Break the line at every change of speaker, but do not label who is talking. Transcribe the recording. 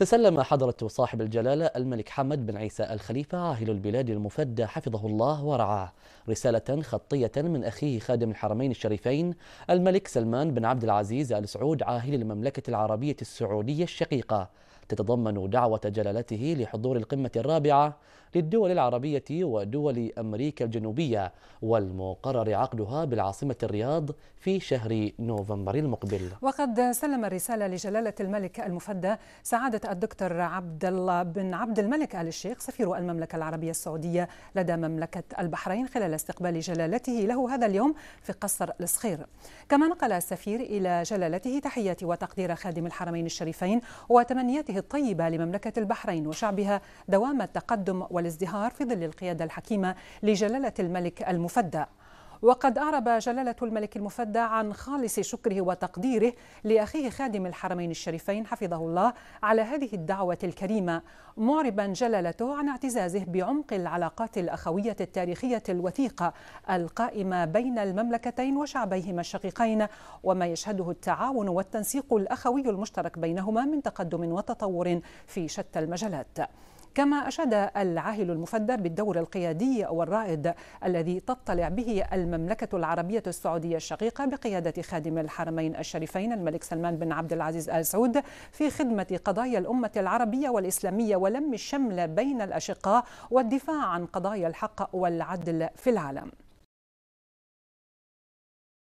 تسلم حضرة صاحب الجلالة الملك حمد بن عيسى الخليفة عاهل البلاد المفدى حفظه الله ورعاه رسالة خطية من أخيه خادم الحرمين الشريفين الملك سلمان بن عبد العزيز آل سعود عاهل المملكة العربية السعودية الشقيقة تتضمن دعوة جلالته لحضور القمة الرابعة للدول العربية ودول أمريكا الجنوبية والمقرر عقدها بالعاصمة الرياض في شهر نوفمبر المقبل
وقد سلم الرسالة لجلالة الملك المفدى سعادة الدكتور عبد الله بن عبد الملك آل الشيخ سفير المملكة العربية السعودية لدى مملكة البحرين خلال استقبال جلالته له هذا اليوم في قصر الصخير كما نقل السفير إلى جلالته تحيات وتقدير خادم الحرمين الشريفين وتمنياته الطيبة لمملكة البحرين وشعبها دوام التقدم والازدهار في ظل القيادة الحكيمة لجلالة الملك المفدى وقد أعرب جلالة الملك المفدى عن خالص شكره وتقديره لأخيه خادم الحرمين الشريفين حفظه الله على هذه الدعوة الكريمة معربا جلالته عن اعتزازه بعمق العلاقات الأخوية التاريخية الوثيقة القائمة بين المملكتين وشعبيهما الشقيقين وما يشهده التعاون والتنسيق الأخوي المشترك بينهما من تقدم وتطور في شتى المجالات كما أشاد العاهل المفدى بالدور القيادي أو الرائد الذي تطلع به المملكة العربية السعودية الشقيقة بقيادة خادم الحرمين الشريفين الملك سلمان بن عبد العزيز آل سعود في خدمة قضايا الأمة العربية والإسلامية ولم الشمل بين الأشقاء والدفاع عن قضايا الحق والعدل في العالم